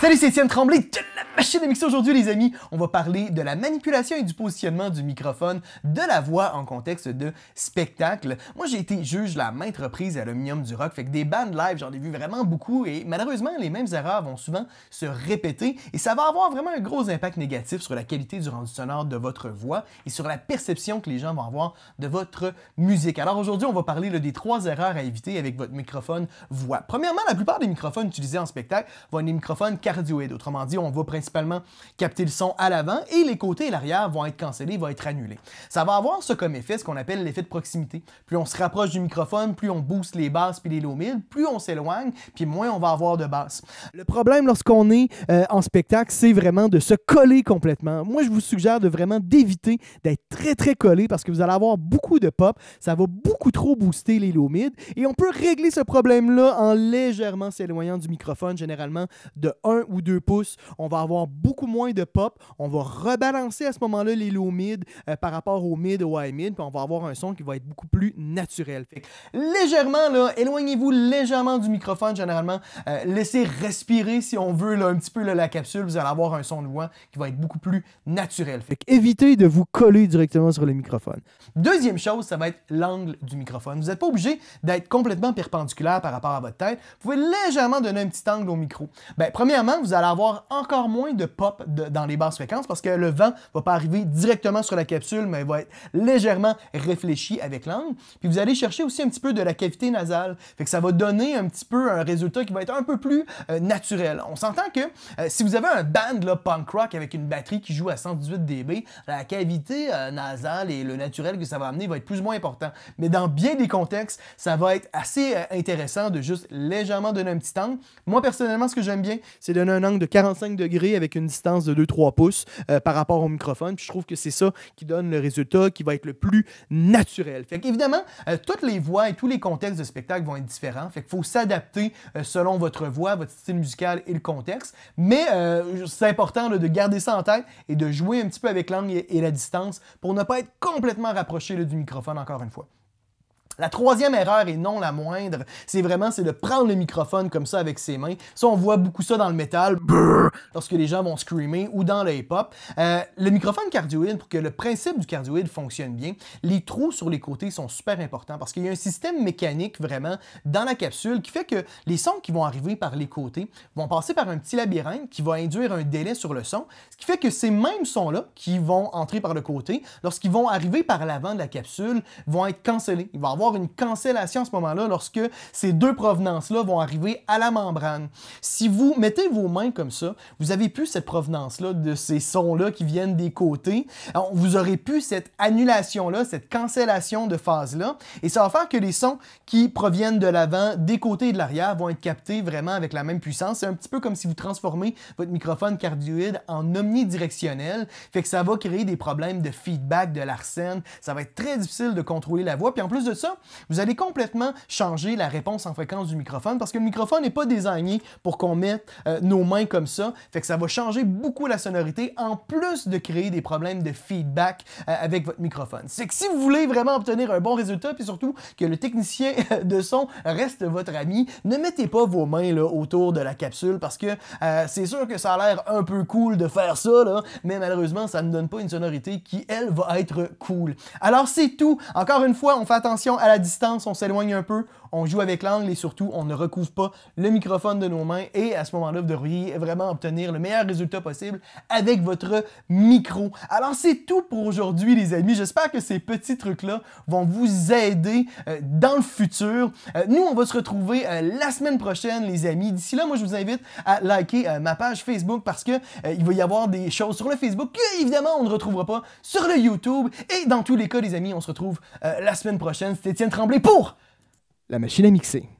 Salut, c'est Tremblay machine aujourd'hui, les amis. On va parler de la manipulation et du positionnement du microphone, de la voix en contexte de spectacle. Moi, j'ai été juge la maintes reprises à l'Omnium du Rock, fait que des bandes live, j'en ai vu vraiment beaucoup et malheureusement, les mêmes erreurs vont souvent se répéter et ça va avoir vraiment un gros impact négatif sur la qualité du rendu sonore de votre voix et sur la perception que les gens vont avoir de votre musique. Alors aujourd'hui, on va parler des trois erreurs à éviter avec votre microphone voix. Premièrement, la plupart des microphones utilisés en spectacle vont être des microphones cardioïdes. Autrement dit, on va principalement principalement capter le son à l'avant et les côtés et l'arrière vont être cancellés, vont être annulés. Ça va avoir ce comme effet, ce qu'on appelle l'effet de proximité. Plus on se rapproche du microphone, plus on booste les basses puis les low mid, plus on s'éloigne, puis moins on va avoir de basses. Le problème lorsqu'on est euh, en spectacle, c'est vraiment de se coller complètement. Moi, je vous suggère de vraiment d'éviter d'être très très collé parce que vous allez avoir beaucoup de pop, ça va beaucoup trop booster les low mids et on peut régler ce problème là en légèrement s'éloignant du microphone, généralement de 1 ou 2 pouces. On va avoir beaucoup moins de pop. On va rebalancer à ce moment-là les low mid euh, par rapport au mid ou high mid, puis on va avoir un son qui va être beaucoup plus naturel. Fait légèrement, là, éloignez-vous légèrement du microphone généralement. Euh, laissez respirer si on veut là, un petit peu la capsule. Vous allez avoir un son de voix qui va être beaucoup plus naturel. Fait évitez de vous coller directement sur le microphone. Deuxième chose, ça va être l'angle du microphone. Vous n'êtes pas obligé d'être complètement perpendiculaire par rapport à votre tête. Vous pouvez légèrement donner un petit angle au micro. Ben premièrement, vous allez avoir encore moins de pop dans les basses fréquences parce que le vent va pas arriver directement sur la capsule, mais va être légèrement réfléchi avec l'angle. Puis vous allez chercher aussi un petit peu de la cavité nasale. Fait que ça va donner un petit peu un résultat qui va être un peu plus euh, naturel. On s'entend que euh, si vous avez un band là, punk rock avec une batterie qui joue à 118 dB, la cavité euh, nasale et le naturel que ça va amener va être plus ou moins important. Mais dans bien des contextes, ça va être assez intéressant de juste légèrement donner un petit angle. Moi, personnellement, ce que j'aime bien, c'est donner un angle de 45 degrés avec une distance de 2-3 pouces euh, par rapport au microphone. Puis je trouve que c'est ça qui donne le résultat qui va être le plus naturel. Fait euh, toutes les voix et tous les contextes de spectacle vont être différents. Fait qu'il faut s'adapter euh, selon votre voix, votre style musical et le contexte. Mais c'est important de garder ça en tête et de jouer un petit peu avec l'angle et la distance pour ne pas être complètement rapproché du microphone encore une fois. La troisième erreur, et non la moindre, c'est vraiment c'est de prendre le microphone comme ça avec ses mains. Ça, on voit beaucoup ça dans le métal, lorsque les gens vont screamer, ou dans le hip-hop. Euh, le microphone cardioïde, pour que le principe du cardioïde fonctionne bien, les trous sur les côtés sont super importants parce qu'il y a un système mécanique vraiment dans la capsule qui fait que les sons qui vont arriver par les côtés vont passer par un petit labyrinthe qui va induire un délai sur le son, ce qui fait que ces mêmes sons-là qui vont entrer par le côté, lorsqu'ils vont arriver par l'avant de la capsule, vont être cancellés. Il va avoir une cancellation à ce moment-là lorsque ces deux provenances-là vont arriver à la membrane. Si vous mettez vos mains comme ça, vous avez plus cette provenance-là de ces sons-là qui viennent des côtés. vous aurez plus cette annulation-là, cette cancellation de phase-là. Et ça va faire que les sons qui proviennent de l'avant, des côtés et de l'arrière vont être captés vraiment avec la même puissance. C'est un petit peu comme si vous transformez votre microphone cardioïde en omnidirectionnel. Fait que ça va créer des problèmes de feedback, de l'arsène. Ça va être très difficile de contrôler la voix. Puis en plus de ça, vous allez complètement changer la réponse en fréquence du microphone parce que le microphone n'est pas désigné pour qu'on mette euh, nos mains comme ça. Fait que ça va changer beaucoup la sonorité en plus de créer des problèmes de feedback euh, avec votre microphone. C'est que si vous voulez vraiment obtenir un bon résultat, puis surtout que le technicien de son reste votre ami, ne mettez pas vos mains là, autour de la capsule parce que euh, c'est sûr que ça a l'air un peu cool de faire ça, mais malheureusement, ça ne donne pas une sonorité qui, elle, va être cool. Alors c'est tout. Encore une fois, on fait attention à la distance, on s'éloigne un peu, on joue avec l'angle et surtout, on ne recouvre pas le microphone de nos mains. Et à ce moment-là, vous devriez vraiment obtenir le meilleur résultat possible avec votre micro. Alors, c'est tout pour aujourd'hui, les amis. J'espère que ces petits trucs-là vont vous aider euh, dans le futur. Euh, nous, on va se retrouver euh, la semaine prochaine, les amis. D'ici là, moi, je vous invite à liker ma page Facebook parce qu'il il va y avoir des choses sur le Facebook que, évidemment, on ne retrouvera pas sur le YouTube. Et dans tous les cas, les amis, on se retrouve la semaine prochaine. C'était c'est Étienne Tremblay pour la machine à mixer.